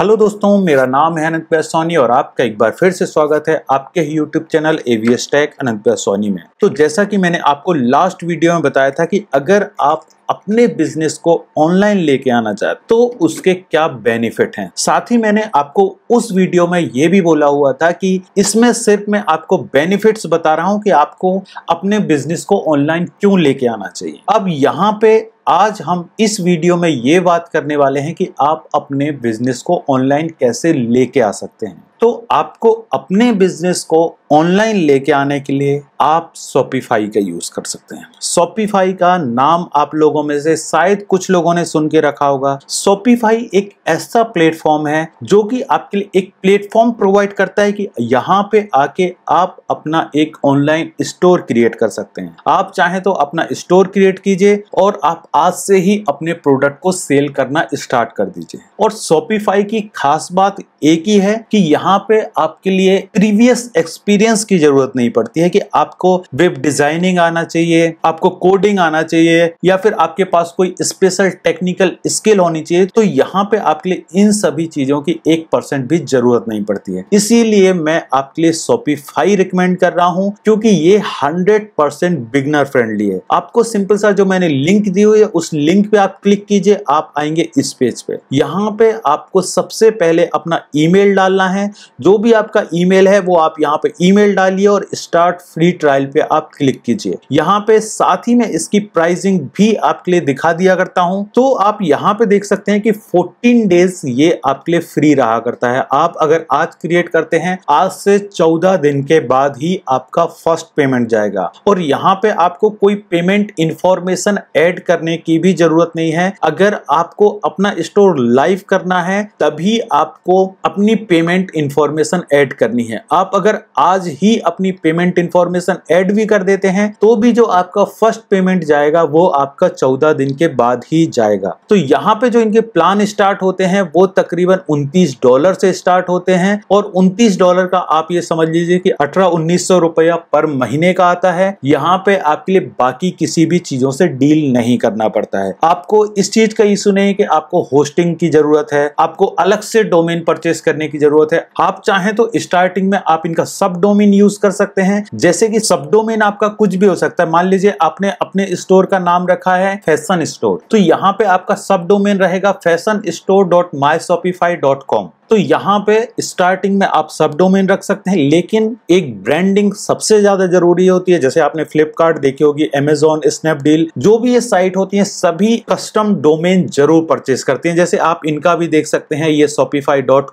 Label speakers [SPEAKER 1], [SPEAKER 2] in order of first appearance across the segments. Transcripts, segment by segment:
[SPEAKER 1] hello दोस्तों मेरा नाम है अनंत सोनी और आपका एक बार फिर से स्वागत है आपके ही YouTube channel AVS tech Anant Soni में तो जैसा कि मैंने आपको लास्ट वीडियो में बताया था कि अगर आप अपने बिजनेस को ऑनलाइन लेके आना चाहे तो उसके क्या बेनिफिट हैं साथ ही मैंने आपको उस वीडियो में ये भी बोला हुआ था कि इसमें सिर्फ मैं आपको बेनिफिट्स बता रहा हूं कि आपको अपने बिजनेस को ऑनलाइन क्यों लेके आना चाहिए अब यहाँ पे आज हम इस वीडियो में ये बात करने वाले हैं कि आप अपने बिजनेस को ऑनलाइन कैसे लेके आ सकते हैं तो आपको अपने बिजनेस को ऑनलाइन लेके आने के लिए आप शॉपिफाई का यूज कर सकते हैं शॉपिफाई का नाम आप लोगों में से शायद कुछ लोगों ने सुन के रखा होगा शॉपिफाई एक ऐसा प्लेटफॉर्म है जो कि आपके लिए एक प्लेटफॉर्म प्रोवाइड करता है कि यहाँ पे आके आप अपना एक ऑनलाइन स्टोर क्रिएट कर सकते हैं आप चाहे तो अपना स्टोर क्रिएट कीजिए और आप आज से ही अपने प्रोडक्ट को सेल करना स्टार्ट कर दीजिए और शॉपिफाई की खास बात एक ही है कि यहाँ यहाँ पे आपके लिए प्रीवियस एक्सपीरियंस की जरूरत नहीं पड़ती है कि आपको वेब डिजाइनिंग आना चाहिए आपको कोडिंग आना चाहिए या फिर आपके पास कोई स्पेशल टेक्निकल स्किल होनी चाहिए तो यहाँ पे आपके लिए इन सभी चीजों की एक परसेंट भी जरूरत नहीं पड़ती है इसीलिए मैं आपके लिए सोपीफाई रिकमेंड कर रहा हूँ क्योंकि ये हंड्रेड परसेंट बिगनर फ्रेंडली है आपको सिंपल सा जो मैंने लिंक दी हुई है उस लिंक पे आप क्लिक कीजिए आप आएंगे इस पेज पे यहाँ पे आपको सबसे पहले अपना ईमेल डालना है जो भी आपका ईमेल है वो आप यहाँ पे ईमेल डालिए और स्टार्ट फ्री ट्रायल पे आप क्लिक कीजिए यहाँ पे साथ ही में इसकी प्राइसिंग भी आपके लिए दिखा दिया करता हूँ तो आप यहाँ पे देख सकते हैं कि 14 डेज ये आपके लिए फ्री रहा करता है आप अगर आज क्रिएट करते हैं आज से 14 दिन के बाद ही आपका फर्स्ट पेमेंट जाएगा और यहाँ पे आपको कोई पेमेंट इंफॉर्मेशन एड करने की भी जरूरत नहीं है अगर आपको अपना स्टोर लाइव करना है तभी आपको अपनी पेमेंट इंफॉर्मेशन ऐड करनी है आप अगर आज ही अपनी पेमेंट इंफॉर्मेशन ऐड भी कर देते हैं तो भी जो आपका फर्स्ट पेमेंट जाएगा वो आपका चौदह दिन के बाद ही जाएगा तो यहाँ पे जो इनके प्लान स्टार्ट होते हैं वो तकरीबन उनतीस डॉलर से स्टार्ट होते हैं और उनतीस डॉलर का आप ये समझ लीजिए कि अठारह उन्नीस सौ रुपया पर महीने का आता है यहाँ पे आपके लिए बाकी किसी भी चीजों से डील नहीं करना पड़ता है आपको इस चीज का इशू नहीं कि आपको होस्टिंग की जरूरत है आपको अलग से डोमेन परचेस करने की जरूरत है आप चाहें तो स्टार्टिंग में आप इनका सब डोमेन यूज कर सकते हैं जैसे कि सब डोमेन आपका कुछ भी हो सकता है मान लीजिए आपने अपने स्टोर का नाम रखा है फैशन स्टोर तो यहाँ पे आपका सब डोमेन रहेगा fashion store dot my Shopify dot com तो यहाँ पे स्टार्टिंग में आप सब डोमेन रख सकते हैं लेकिन एक ब्रांडिंग सबसे ज्यादा जरूरी होती है जैसे आपने फ्लिपकार्ट देखी होगी अमेजोन स्नैपडील जो भी ये साइट होती है सभी कस्टम डोमेन जरूर परचेज करते हैं जैसे आप इनका भी देख सकते हैं ये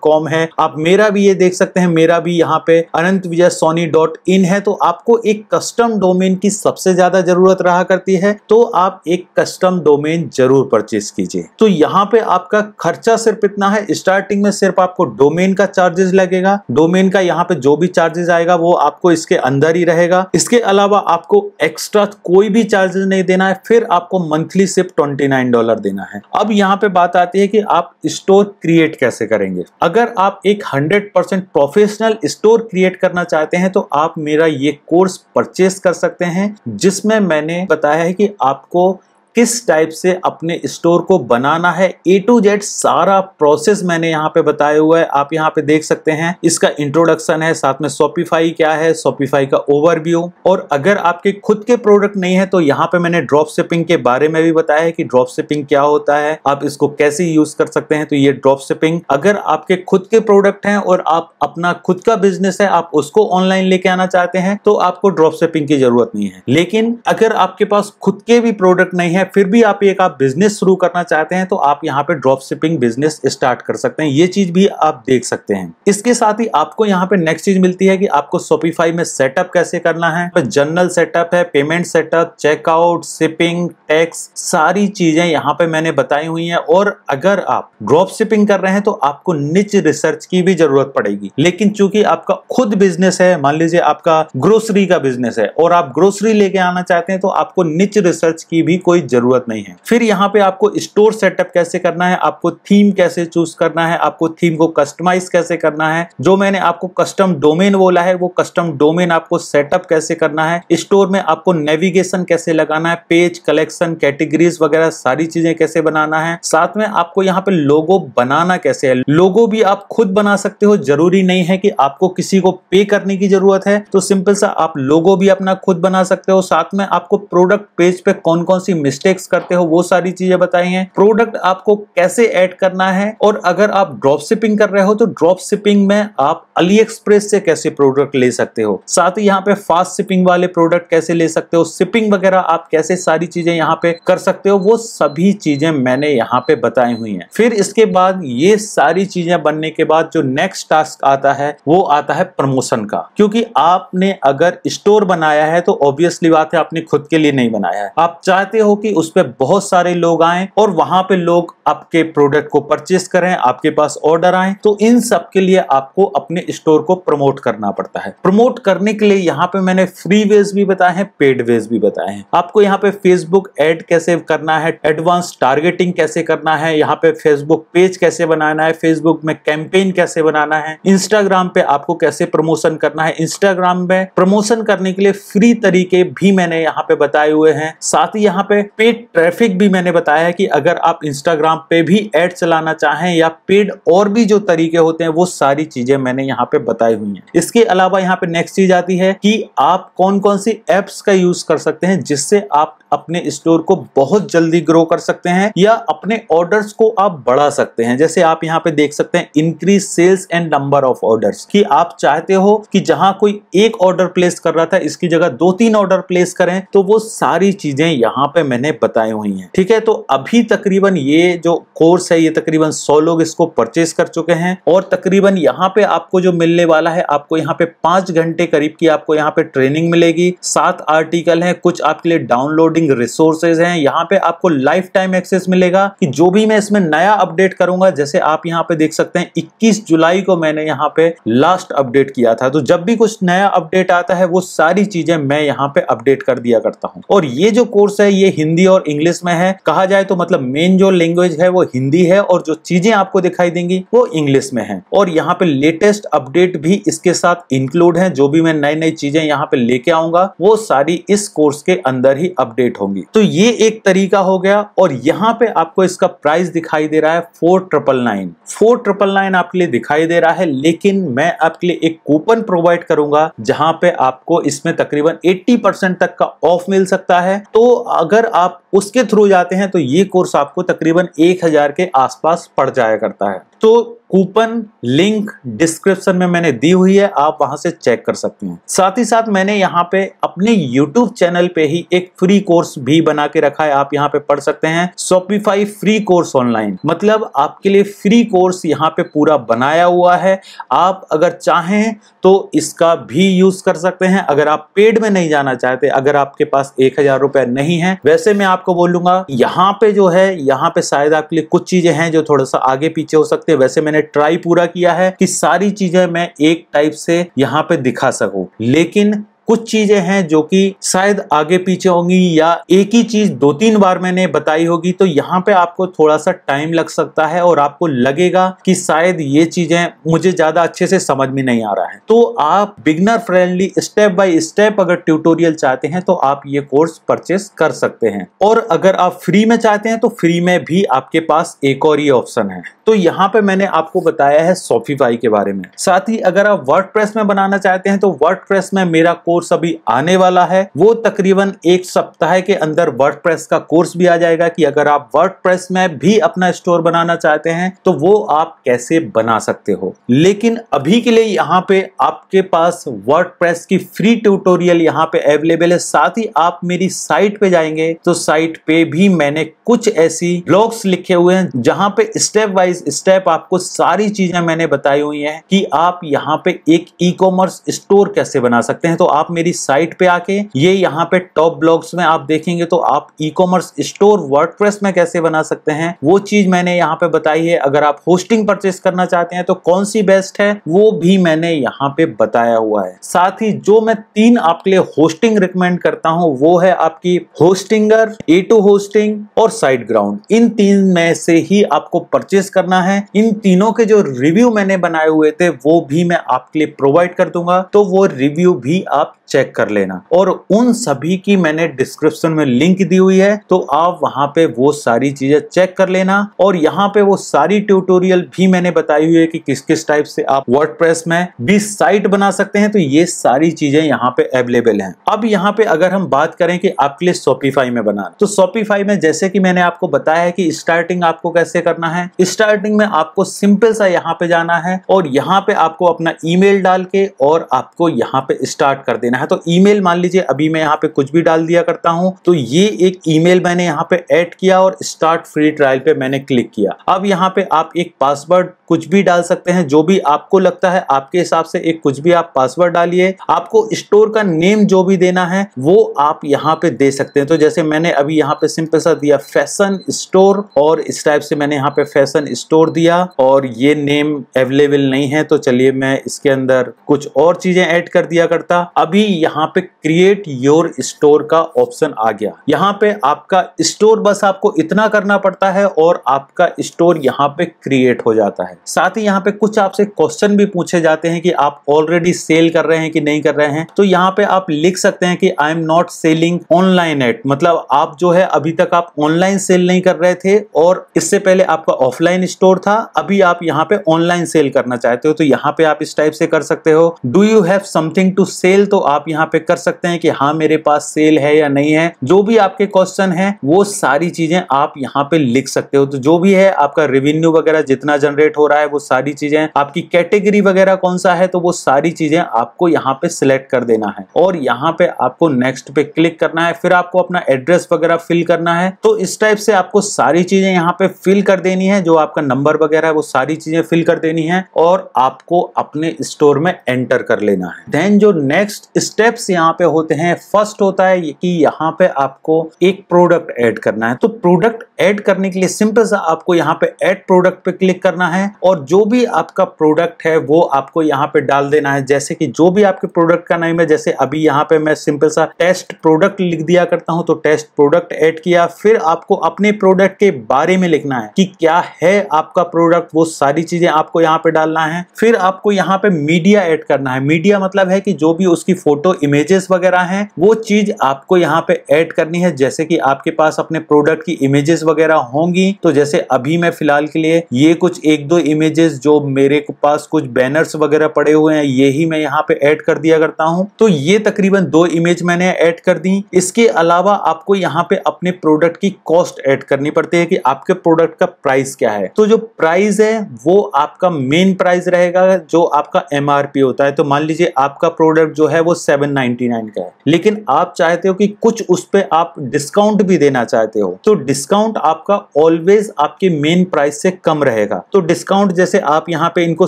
[SPEAKER 1] कॉम है आप मेरा भी ये देख सकते हैं मेरा भी यहाँ पे अनंत विजय सोनी डॉट इन है तो आपको एक कस्टम डोमेन की सबसे ज्यादा जरूरत रहा करती है तो आप एक कस्टम डोमेन जरूर परचेज कीजिए तो यहाँ पे आपका खर्चा सिर्फ इतना है स्टार्टिंग में सिर्फ आप आपको डोमेन का चार्जेस लगेगा डोमेन का यहाँ पे जो भी चार्जेस आएगा वो आपको इसके अंदर ही रहेगा इसके अलावा आपको एक्स्ट्रा कोई भी चार्जेस नहीं देना है फिर आपको मंथली सिर्फ ट्वेंटी नाइन डॉलर देना है अब यहाँ पे बात आती है कि आप स्टोर क्रिएट कैसे करेंगे अगर आप एक हंड्रेड प्रोफेशनल स्टोर क्रिएट करना चाहते हैं तो आप मेरा ये कोर्स परचेस कर सकते हैं जिसमें मैंने बताया है कि आपको किस टाइप से अपने स्टोर को बनाना है ए टू जेड सारा प्रोसेस मैंने यहाँ पे बताया हुआ है आप यहाँ पे देख सकते हैं इसका इंट्रोडक्शन है साथ में सोपीफाई क्या है सोपीफाई का ओवरव्यू और अगर आपके खुद के प्रोडक्ट नहीं है तो यहाँ पे मैंने ड्रॉप शिपिंग के बारे में भी बताया है कि ड्रॉप शिपिंग क्या होता है आप इसको कैसे यूज कर सकते हैं तो ये ड्रॉप शिपिंग अगर आपके खुद के प्रोडक्ट है और आप अपना खुद का बिजनेस है आप उसको ऑनलाइन लेके आना चाहते हैं तो आपको ड्रॉप शिपिंग की जरूरत नहीं है लेकिन अगर आपके पास खुद के भी प्रोडक्ट नहीं है है फिर भी आप एक आप बिजनेस शुरू करना चाहते हैं तो आप यहाँ पे ड्रॉप शिपिंग बिजनेस स्टार्ट कर सकते हैं ये चीज भी आप देख सकते हैं इसके साथ ही आपको यहाँ पे नेक्स्ट चीज मिलती है कि आपको शोपिफाई में सेटअप कैसे करना है तो जनरल सेटअप है payment setup checkout shipping tax सारी चीजें यहाँ पे मैंने बताई हुई है और अगर आप ड्रॉप शिपिंग कर रहे हैं तो आपको निच रिसर्च की भी जरूरत पड़ेगी लेकिन चूंकि आपका खुद बिजनेस है मान लीजिए आपका ग्रोसरी का बिजनेस है और आप ग्रोसरी लेके आना चाहते हैं तो आपको निच रिसर्च की भी कोई जरूरत जरूरत नहीं है फिर यहाँ पे आपको स्टोर सेटअप कैसे करना है आपको थीम कैसे चूज करना है आपको थीम को कस्टमाइज कैसे करना है जो मैंने आपको कस्टम डोमेन बोला है वो कस्टम डोमेन आपको सेटअप कैसे करना है स्टोर में आपको नेविगेशन कैसे लगाना है पेज कलेक्शन कैटेगरीज वगैरह सारी चीजें कैसे बनाना है साथ में आपको यहाँ पे लोगो बनाना कैसे है लोगो भी आप खुद बना सकते हो जरूरी नहीं है कि आपको किसी को पे करने की जरूरत है तो सिंपल सा आप लोगो भी अपना खुद बना सकते हो साथ में आपको प्रोडक्ट पेज पे कौन कौन सी मिस्टेक मिस्टेक्स करते हो वो सारी चीजें बताई हैं प्रोडक्ट आपको कैसे ऐड करना है और अगर आप ड्रॉप शिपिंग कर रहे हो तो ड्रॉप शिपिंग में आप अली एक्सप्रेस से कैसे प्रोडक्ट ले सकते हो साथ ही यहाँ पे फास्ट शिपिंग वाले प्रोडक्ट कैसे ले सकते हो शिपिंग वगैरह आप कैसे सारी चीजें यहाँ पे कर सकते हो वो सभी चीजें मैंने यहाँ पे बताई हुई हैं फिर इसके बाद ये सारी चीजें बनने के बाद जो नेक्स्ट टास्क आता है वो आता है प्रमोशन का क्योंकि आपने अगर स्टोर बनाया है तो ऑब्वियसली बात है आपने खुद के लिए नहीं बनाया है आप चाहते हो कि कि पर बहुत सारे लोग आए और वहां पे लोग आपके प्रोडक्ट को परचेस करें आपके पास ऑर्डर आए तो इन सब के लिए आपको अपने स्टोर को प्रमोट करना पड़ता है प्रमोट करने के लिए यहाँ पे मैंने फ्री वेज भी बताए हैं पेड वेज भी बताए हैं आपको यहाँ पे फेसबुक एड कैसे करना है एडवांस टारगेटिंग कैसे करना है यहाँ पे फेसबुक पेज कैसे बनाना है फेसबुक में कैंपेन कैसे बनाना है इंस्टाग्राम पे आपको कैसे प्रमोशन करना है इंस्टाग्राम में प्रमोशन करने के लिए फ्री तरीके भी मैंने यहाँ पे बताए हुए हैं साथ ही यहाँ पे पेड ट्रैफिक भी मैंने बताया कि अगर आप इंस्टाग्राम पे भी एड चलाना चाहें या पेड और भी जो तरीके होते हैं वो सारी चीजें मैंने यहाँ पे बताई हुई हैं इसके अलावा यहाँ पे नेक्स्ट चीज आती है कि आप कौन कौन सी एप्स का यूज कर सकते हैं जिससे आप अपने स्टोर को बहुत जल्दी ग्रो कर सकते हैं या अपने ऑर्डर्स को आप बढ़ा सकते हैं जैसे आप यहाँ पे देख सकते हैं increase sales and number of orders कि आप चाहते हो कि जहां कोई एक ऑर्डर प्लेस कर रहा था इसकी जगह दो तीन ऑर्डर प्लेस करें तो वो सारी चीजें यहाँ पे मैंने बताई हुई है ठीक है तो अभी तकरीबन ये जो कोर्स है ये तकरीबन सौ लोग इसको परचेस कर चुके हैं और तकरीबन यहाँ पे आपको जो मिलने वाला है आपको यहाँ पे पांच घंटे करीब की आपको यहाँ पे ट्रेनिंग मिलेगी सात आर्टिकल है कुछ आपके लिए डाउनलोड लोडिंग रिसोर्सेज हैं यहाँ पे आपको लाइफ टाइम एक्सेस मिलेगा कि जो भी मैं इसमें नया अपडेट करूंगा जैसे आप यहाँ पे देख सकते हैं 21 जुलाई को मैंने यहाँ पे लास्ट अपडेट किया था तो जब भी कुछ नया अपडेट आता है वो सारी चीजें मैं यहाँ पे अपडेट कर दिया करता हूँ और ये जो कोर्स है ये हिंदी और इंग्लिश में है कहा जाए तो मतलब मेन जो लैंग्वेज है वो हिंदी है और जो चीजें आपको दिखाई देंगी वो इंग्लिश में है और यहाँ पे लेटेस्ट अपडेट भी इसके साथ इंक्लूड है जो भी मैं नई नई चीजें यहाँ पे लेके आऊंगा वो सारी इस कोर्स के अंदर ही अपडेट अपडेट होंगी तो ये एक तरीका हो गया और यहाँ पे आपको इसका प्राइस दिखाई दे रहा है four triple nine four triple nine आपके लिए दिखाई दे रहा है लेकिन मैं आपके लिए एक कूपन प्रोवाइड करूंगा जहां पे आपको इसमें तकरीबन 80 परसेंट तक का ऑफ मिल सकता है तो अगर आप उसके थ्रू जाते हैं तो ये कोर्स आपको तकरीबन एक के आसपास पड़ जाया करता है तो कूपन लिंक डिस्क्रिप्शन में मैंने दी हुई है आप वहां से चेक कर सकते हैं साथ ही साथ मैंने यहाँ पे अपने यूट्यूब चैनल पे ही एक फ्री कोर्स भी बना के रखा है आप यहाँ पे पढ़ सकते हैं सोपीफाई फ्री कोर्स ऑनलाइन मतलब आपके लिए फ्री कोर्स यहाँ पे पूरा बनाया हुआ है आप अगर चाहें तो इसका भी यूज कर सकते हैं अगर आप पेड में नहीं जाना चाहते अगर आपके पास एक हजार नहीं है वैसे मैं आपको बोलूंगा यहाँ पे जो है यहाँ पे शायद आपके लिए कुछ चीजें हैं जो थोड़ा सा आगे पीछे हो सकती सकते वैसे मैंने ट्राई पूरा किया है कि सारी चीजें मैं एक टाइप से यहाँ पे दिखा सकूं लेकिन कुछ चीजें हैं जो कि शायद आगे पीछे होंगी या एक ही चीज दो तीन बार मैंने बताई होगी तो यहाँ पे आपको थोड़ा सा टाइम लग सकता है और आपको लगेगा कि शायद ये चीजें मुझे ज्यादा अच्छे से समझ में नहीं आ रहा है तो आप beginner friendly step by step अगर ट्यूटोरियल चाहते हैं तो आप ये कोर्स परचेस कर सकते हैं और अगर आप फ्री में चाहते हैं तो फ्री में भी आपके पास एक और ये ऑप्शन है तो यहाँ पे मैंने आपको बताया है सोफीफाई के बारे में साथ ही अगर आप वर्ड में बनाना चाहते हैं तो वर्ड में मेरा कोर्स कोर्स अभी आने वाला है वो तकरीबन एक सप्ताह के अंदर वर्ड का कोर्स भी आ जाएगा कि अगर आप वर्ड में भी अपना स्टोर बनाना चाहते हैं तो वो आप कैसे बना सकते हो लेकिन अभी के लिए यहाँ पे आपके पास वर्ड की फ्री ट्यूटोरियल यहाँ पे अवेलेबल है साथ ही आप मेरी साइट पे जाएंगे तो साइट पे भी मैंने कुछ ऐसी ब्लॉग्स लिखे हुए हैं जहां पे स्टेप वाइज स्टेप आपको सारी चीजें मैंने बताई हुई हैं कि आप यहाँ पे एक ई कॉमर्स स्टोर कैसे बना सकते हैं तो आप आप मेरी साइट पे आके ये यहाँ पे टॉप ब्लॉग्स में आप देखेंगे तो आप ई कॉमर्स स्टोर वर्डप्रेस में कैसे बना सकते हैं वो चीज मैंने यहाँ पे बताई है अगर आप होस्टिंग परचेस करना चाहते हैं तो कौन सी बेस्ट है वो भी मैंने यहाँ पे बताया हुआ है साथ ही जो मैं तीन आपके लिए होस्टिंग रिकमेंड करता हूँ वो है आपकी होस्टिंगर ए टू होस्टिंग और साइड ग्राउंड इन तीन में से ही आपको परचेस करना है इन तीनों के जो रिव्यू मैंने बनाए हुए थे वो भी मैं आपके लिए प्रोवाइड कर दूंगा तो वो रिव्यू भी आप चेक कर लेना और उन सभी की मैंने डिस्क्रिप्शन में लिंक दी हुई है तो आप वहां पे वो सारी चीजें चेक कर लेना और यहाँ पे वो सारी ट्यूटोरियल भी मैंने बताई हुई है कि किस किस टाइप से आप वर्ड में भी साइट बना सकते हैं तो ये सारी चीजें यहाँ पे अवेलेबल है अब यहाँ पे अगर हम बात करें कि आपके लिए शॉपिफाई में बना तो शॉपिफाई में जैसे कि मैंने आपको बताया है कि स्टार्टिंग आपको कैसे करना है स्टार्टिंग में आपको सिंपल सा यहाँ पे जाना है और यहाँ पे आपको अपना ईमेल डाल के और आपको यहाँ पे स्टार्ट कर देना करना है तो ईमेल मान लीजिए अभी मैं यहाँ पे कुछ भी डाल दिया करता हूँ तो ये एक ईमेल मैंने यहाँ पे ऐड किया और स्टार्ट फ्री ट्रायल पे मैंने क्लिक किया अब यहाँ पे आप एक पासवर्ड कुछ भी डाल सकते हैं जो भी आपको लगता है आपके हिसाब से एक कुछ भी आप पासवर्ड डालिए आपको स्टोर का नेम जो भी देना है वो आप यहाँ पे दे सकते हैं तो जैसे मैंने अभी यहाँ पे सिंपल सा दिया फैशन स्टोर और इस टाइप से मैंने यहाँ पे फैशन स्टोर दिया और ये नेम अवेलेबल नहीं है तो चलिए मैं इसके अंदर कुछ और चीजें ऐड कर दिया करता अभी यहाँ पे क्रिएट योर स्टोर का ऑप्शन आ गया यहाँ पे आपका स्टोर बस आपको इतना करना पड़ता है और आपका स्टोर यहाँ पे क्रिएट हो जाता है साथ ही यहाँ पे कुछ आपसे क्वेश्चन भी पूछे जाते हैं कि आप ऑलरेडी सेल कर रहे हैं कि नहीं कर रहे हैं तो यहाँ पे आप लिख सकते हैं कि I am not selling online at मतलब आप जो है अभी तक आप ऑनलाइन सेल नहीं कर रहे थे और इससे पहले आपका ऑफलाइन स्टोर था अभी आप यहाँ पे ऑनलाइन सेल करना चाहते हो तो यहाँ पे आप इस टाइप से कर सकते हो do you have something to sell तो आप आप यहाँ पे कर सकते हैं कि हाँ मेरे पास सेल है या नहीं है जो भी आपके क्वेश्चन है वो सारी चीजें आप यहाँ पे लिख सकते हो तो जो भी है आपका रेवेन्यू वगैरह जितना जनरेट हो रहा है वो सारी चीजें आपकी कैटेगरी वगैरह कौन सा है तो वो सारी चीजें आपको यहाँ पे सिलेक्ट कर देना है और यहाँ पे आपको नेक्स्ट पे क्लिक करना है फिर आपको अपना एड्रेस वगैरह फिल करना है तो इस टाइप से आपको सारी चीजें यहाँ पे फिल कर देनी है जो आपका नंबर वगैरह है वो सारी चीजें फिल कर देनी है और आपको अपने स्टोर में एंटर कर लेना है देन जो नेक्स्ट स्टेप्स यहाँ पे होते हैं फर्स्ट होता है कि यहाँ पे आपको एक प्रोडक्ट ऐड करना है तो प्रोडक्ट ऐड करने के लिए सिंपल सा आपको यहाँ पे ऐड प्रोडक्ट पे क्लिक करना है और जो भी आपका प्रोडक्ट है वो आपको यहाँ पे डाल देना है जैसे कि जो भी आपके प्रोडक्ट का नाम है जैसे अभी यहाँ पे मैं सिंपल सा टेस्ट प्रोडक्ट लिख दिया करता हूँ तो टेस्ट प्रोडक्ट ऐड किया फिर आपको अपने प्रोडक्ट के बारे में लिखना है कि क्या है आपका प्रोडक्ट वो सारी चीजें आपको यहाँ पे डालना है फिर आपको यहाँ पे मीडिया एड करना है मीडिया मतलब है कि जो भी उसकी फोटो इमेजेस वगैरह है वो चीज आपको यहाँ पे एड करनी है जैसे कि आपके पास अपने प्रोडक्ट की इमेजेस वगैरह होंगी तो जैसे अभी मैं फिलहाल के लिए ये कुछ एक दो इमेजेस जो मेरे पास कुछ बैनर्स वगैरह पड़े हुए हैं ये ही मैं यहाँ पे ऐड कर दिया करता हूँ तो ये तकरीबन दो इमेज मैंने ऐड कर दी इसके अलावा आपको यहाँ पे अपने प्रोडक्ट की कॉस्ट ऐड करनी पड़ती है कि आपके प्रोडक्ट का प्राइस क्या है तो जो प्राइस है वो आपका मेन प्राइस रहेगा जो आपका एम होता है तो मान लीजिए आपका प्रोडक्ट जो है वो सेवन का है लेकिन आप चाहते हो कि कुछ उस पर आप डिस्काउंट भी देना चाहते हो तो डिस्काउंट डिस्काउंट आपका ऑलवेज आपके मेन प्राइस से कम रहेगा तो डिस्काउंट जैसे आप यहाँ पे इनको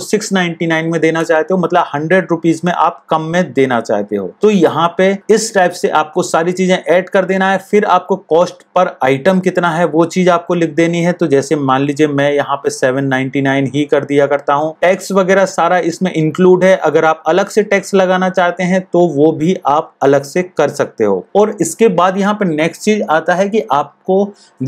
[SPEAKER 1] 699 में देना चाहते हो मतलब हंड्रेड रुपीज में आप कम में देना चाहते हो तो यहाँ पे इस टाइप से आपको सारी चीजें ऐड कर देना है फिर आपको कॉस्ट पर आइटम कितना है वो चीज आपको लिख देनी है तो जैसे मान लीजिए मैं यहाँ पे 799 ही कर दिया करता हूँ टैक्स वगैरह सारा इसमें इंक्लूड है अगर आप अलग से टैक्स लगाना चाहते हैं तो वो भी आप अलग से कर सकते हो और इसके बाद यहाँ पे नेक्स्ट चीज आता है कि आपको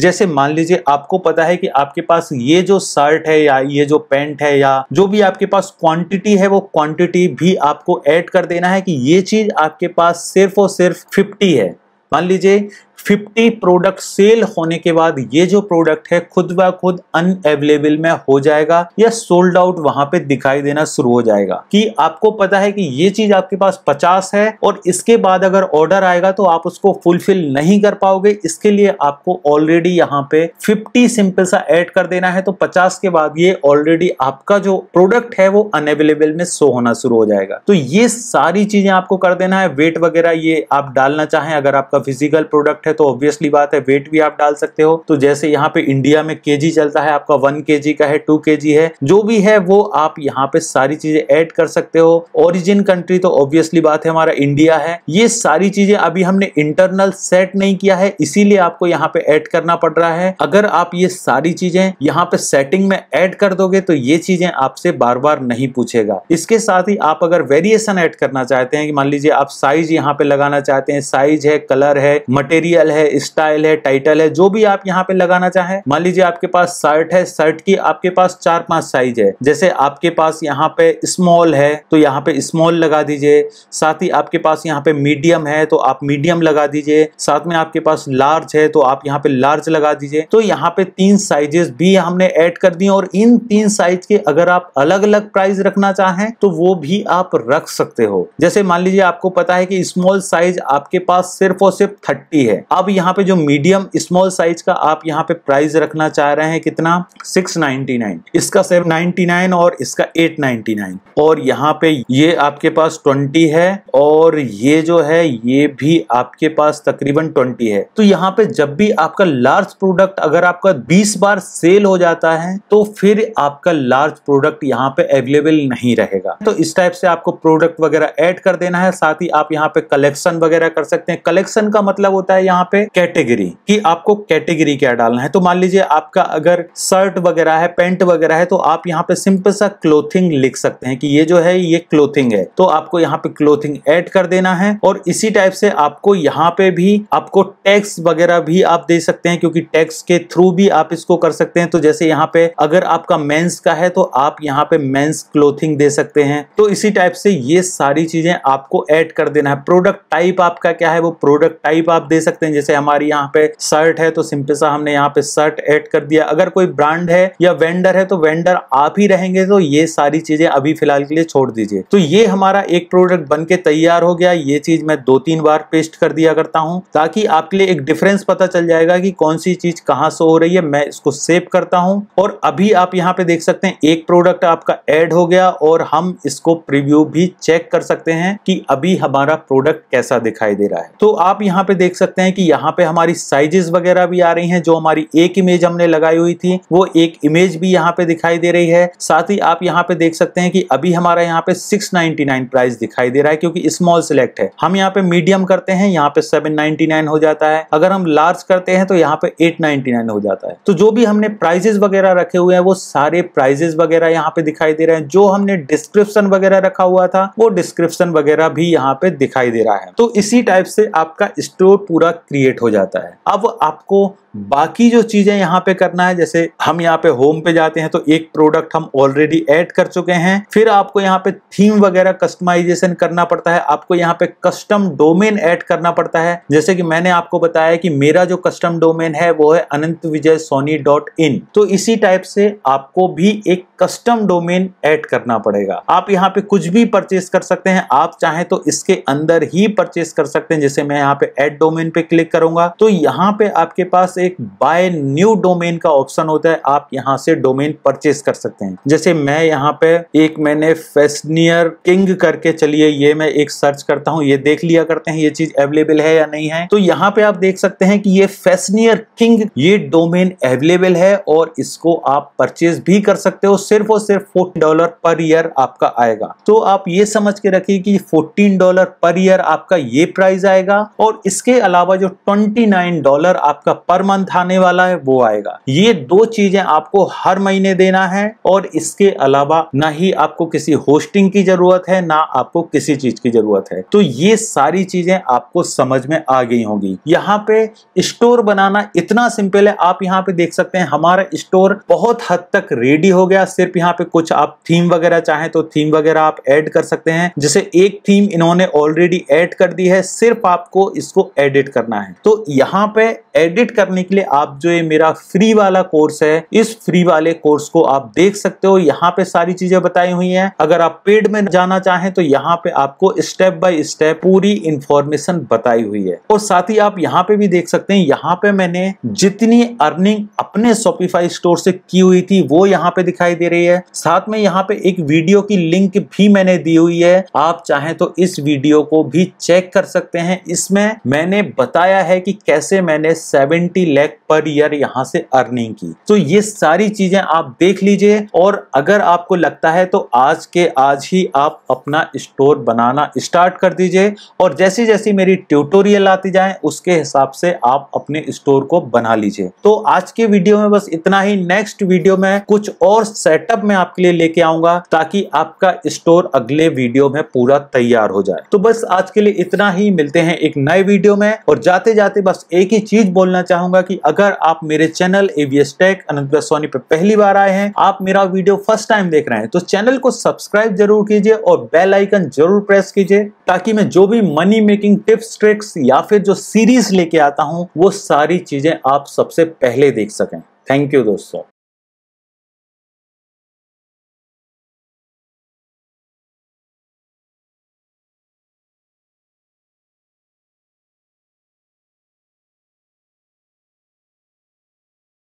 [SPEAKER 1] जैसे मान लीजिए आपको पता है कि आपके पास ये जो शर्ट है या ये जो पैंट है या जो भी आपके पास क्वांटिटी है वो क्वांटिटी भी आपको ऐड कर देना है कि ये चीज आपके पास सिर्फ और सिर्फ फिफ्टी है मान लीजिए 50 प्रोडक्ट सेल होने के बाद ये जो प्रोडक्ट है खुद ब खुद अन अवेलेबल में हो जाएगा या सोल्ड आउट वहां पे दिखाई देना शुरू हो जाएगा कि आपको पता है कि ये चीज आपके पास 50 है और इसके बाद अगर ऑर्डर आएगा तो आप उसको फुलफिल नहीं कर पाओगे इसके लिए आपको ऑलरेडी यहाँ पे 50 सिंपल सा ऐड कर देना है तो 50 के बाद ये ऑलरेडी आपका जो प्रोडक्ट है वो अनअवेलेबल में शो होना शुरू हो जाएगा तो ये सारी चीजें आपको कर देना है वेट वगैरह ये आप डालना चाहें अगर आपका फिजिकल प्रोडक्ट है है तो ऑब्वियसली बात है वेट भी आप डाल सकते हो तो जैसे यहाँ पे इंडिया में के चलता है आपका वन के का है टू के है जो भी है वो आप यहाँ पे सारी चीजें ऐड कर सकते हो ओरिजिन कंट्री तो ऑब्वियसली बात है हमारा इंडिया है ये सारी चीजें अभी हमने इंटरनल सेट नहीं किया है इसीलिए आपको यहाँ पे ऐड करना पड़ रहा है अगर आप ये सारी चीजें यहाँ पे सेटिंग में ऐड कर दोगे तो ये चीजें आपसे बार बार नहीं पूछेगा इसके साथ ही आप अगर वेरिएशन ऐड करना चाहते हैं कि मान लीजिए आप साइज यहाँ पे लगाना चाहते हैं साइज है कलर है मटेरियल टेल है स्टाइल है टाइटल है जो भी आप यहाँ पे लगाना चाहें मान लीजिए आपके पास शर्ट है शर्ट की आपके पास चार पांच साइज है जैसे आपके पास यहाँ पे स्मॉल है तो यहाँ पे स्मॉल लगा दीजिए साथ ही आपके पास यहाँ पे मीडियम है तो आप मीडियम लगा दीजिए साथ में आपके पास लार्ज है तो आप यहाँ पे लार्ज लगा दीजिए तो यहाँ पे तीन साइजेस भी हमने ऐड कर दी और इन तीन साइज के अगर आप अलग अलग प्राइस रखना चाहें तो वो भी आप रख सकते हो जैसे मान लीजिए आपको पता है कि स्मॉल साइज आपके पास सिर्फ और सिर्फ थर्टी है अब यहाँ पे जो मीडियम स्मॉल साइज का आप यहाँ पे प्राइस रखना चाह रहे हैं कितना 699 इसका 799 और इसका 899 और यहाँ पे ये आपके पास 20 है और ये जो है ये भी आपके पास तकरीबन 20 है तो यहाँ पे जब भी आपका लार्ज प्रोडक्ट अगर आपका 20 बार सेल हो जाता है तो फिर आपका लार्ज प्रोडक्ट यहाँ पे अवेलेबल नहीं रहेगा तो इस टाइप से आपको प्रोडक्ट वगैरह एड कर देना है साथ ही आप यहाँ पे कलेक्शन वगैरह कर सकते हैं कलेक्शन का मतलब होता है यहाँ यहाँ पे कैटेगरी कि आपको कैटेगरी क्या डालना है तो मान लीजिए आपका अगर शर्ट वगैरह है पेंट वगैरह है तो आप यहाँ पे सिंपल सा क्लोथिंग लिख सकते हैं कि ये जो है ये क्लोथिंग है तो आपको यहाँ पे क्लोथिंग एड कर देना है और इसी टाइप से आपको यहाँ पे भी आपको टैक्स वगैरह भी आप दे सकते हैं क्योंकि टैक्स के थ्रू भी आप इसको कर सकते हैं तो जैसे यहाँ पे अगर आपका मेंस का है तो आप यहाँ पे मेंस क्लोथिंग दे सकते हैं तो इसी टाइप से ये सारी चीजें आपको ऐड कर देना है प्रोडक्ट टाइप आपका क्या है वो प्रोडक्ट टाइप आप दे सकते हैं हैं जैसे हमारी यहाँ पे शर्ट है तो सिंपल सा हमने यहाँ पे शर्ट ऐड कर दिया अगर कोई ब्रांड है या वेंडर है तो वेंडर आप ही रहेंगे तो ये सारी चीजें अभी फिलहाल के लिए छोड़ दीजिए तो ये हमारा एक प्रोडक्ट बन तैयार हो गया ये चीज मैं दो तीन बार पेस्ट कर दिया करता हूँ ताकि आपके लिए एक डिफरेंस पता चल जाएगा कि कौन सी चीज कहाँ से हो रही है मैं इसको सेव करता हूँ और अभी आप यहाँ पे देख सकते हैं एक प्रोडक्ट आपका ऐड हो गया और हम इसको प्रीव्यू भी चेक कर सकते हैं कि अभी हमारा प्रोडक्ट कैसा दिखाई दे रहा है तो आप यहाँ पे देख सकते हैं हैं कि यहाँ पे हमारी साइजेस वगैरह भी आ रही हैं जो हमारी एक इमेज हमने लगाई हुई थी वो एक इमेज भी यहाँ पे दिखाई दे रही है साथ ही आप यहाँ पे देख सकते हैं कि अभी हमारा यहाँ पे 699 प्राइस दिखाई दे रहा है क्योंकि स्मॉल सिलेक्ट है हम यहाँ पे मीडियम करते हैं यहाँ पे सेवन हो जाता है अगर हम लार्ज करते हैं तो यहाँ पे एट हो जाता है तो जो भी हमने प्राइजेस वगैरह रखे हुए हैं वो सारे प्राइजेस वगैरह यहाँ पे दिखाई दे रहे हैं जो हमने डिस्क्रिप्शन वगैरह रखा हुआ था वो डिस्क्रिप्शन वगैरह भी यहाँ पे दिखाई दे रहा है तो इसी टाइप से आपका स्टोर पूरा क्रिएट हो जाता है अब आपको बाकी जो चीज़ें यहाँ पे करना है जैसे हम यहाँ पे होम पे जाते हैं तो एक प्रोडक्ट हम ऑलरेडी ऐड कर चुके हैं फिर आपको यहाँ पे थीम वगैरह कस्टमाइजेशन करना पड़ता है आपको यहाँ पे कस्टम डोमेन ऐड करना पड़ता है जैसे कि मैंने आपको बताया कि मेरा जो कस्टम डोमेन है वो है अनंत विजय सोनी डॉट इन तो इसी टाइप से आपको भी एक कस्टम डोमेन ऐड करना पड़ेगा आप यहाँ पे कुछ भी परचेस कर सकते हैं आप चाहें तो इसके अंदर ही परचेस कर सकते हैं जैसे मैं यहाँ पे एड डोमेन पे क्लिक करूंगा तो यहाँ पे आपके पास एक बाय न्यू डोमेन का ऑप्शन होता है आप यहाँ से डोमेन परचेज कर सकते हैं जैसे मैं यहाँ पे एक मैंने फेस्नियर किंग करके चलिए ये मैं एक सर्च करता हूँ ये देख लिया करते हैं ये चीज अवेलेबल है या नहीं है तो यहाँ पे आप देख सकते हैं कि ये फेस्नियर किंग ये डोमेन अवेलेबल है और इसको आप परचेज भी कर सकते हो सिर्फ और सिर्फ फोर्टी डॉलर पर ईयर आपका आएगा तो आप ये समझ के रखिए कि फोर्टीन डॉलर पर ईयर आपका ये प्राइस आएगा और इसके अलावा जो 29 डॉलर आपका पर मंथ आने वाला है वो आएगा ये दो चीजें आपको हर महीने देना है और इसके अलावा ना ही आपको किसी होस्टिंग की जरूरत है ना आपको किसी चीज की जरूरत है तो ये सारी चीजें आपको समझ में आ गई होंगी यहाँ पे स्टोर बनाना इतना सिंपल है आप यहाँ पे देख सकते हैं हमारा स्टोर बहुत हद तक रेडी हो गया सिर्फ यहाँ पे कुछ आप थीम वगैरह चाहें तो थीम वगैरह आप ऐड कर सकते हैं जैसे एक थीम इन्होंने ऑलरेडी ऐड कर दी है सिर्फ आपको इसको एडिट करना करना है तो यहाँ पे एडिट करने के लिए आप जो ये मेरा फ्री वाला कोर्स है इस फ्री वाले कोर्स को आप देख सकते हो यहाँ पे सारी चीजें बताई हुई हैं अगर आप पेड में जाना चाहें तो यहाँ पे आपको स्टेप बाय स्टेप पूरी इंफॉर्मेशन बताई हुई है और साथ ही आप यहाँ पे भी देख सकते हैं यहाँ पे मैंने जितनी अर्निंग अपने शॉपिफाई स्टोर से की हुई थी वो यहाँ पे दिखाई दे रही है साथ में यहाँ पे एक वीडियो की लिंक भी मैंने दी हुई है आप चाहें तो इस वीडियो को भी चेक कर सकते हैं इसमें मैंने बता बताया है कि कैसे मैंने 70 लाख पर ईयर यहां से अर्निंग की तो ये सारी चीजें आप देख लीजिए और अगर आपको लगता है तो आज के आज ही आप अपना स्टोर बनाना स्टार्ट कर दीजिए और जैसी जैसी मेरी ट्यूटोरियल आती जाए उसके हिसाब से आप अपने स्टोर को बना लीजिए तो आज के वीडियो में बस इतना ही नेक्स्ट वीडियो में कुछ और सेटअप में आपके लिए लेके आऊंगा ताकि आपका स्टोर अगले वीडियो में पूरा तैयार हो जाए तो बस आज के लिए इतना ही मिलते हैं एक नए वीडियो में और जाते जाते बस एक ही चीज बोलना चाहूंगा कि अगर आप मेरे channel AVS tech Anant Goswami पे पहली बार आए हैं आप मेरा वीडियो फर्स्ट टाइम देख रहे हैं तो चैनल को सब्सक्राइब जरूर कीजिए और बेल आइकन जरूर प्रेस कीजिए ताकि मैं जो भी मनी मेकिंग टिप्स ट्रिक्स या फिर जो सीरीज लेके आता हूँ वो सारी चीजें आप सबसे पहले देख सकें थैंक यू दोस्तों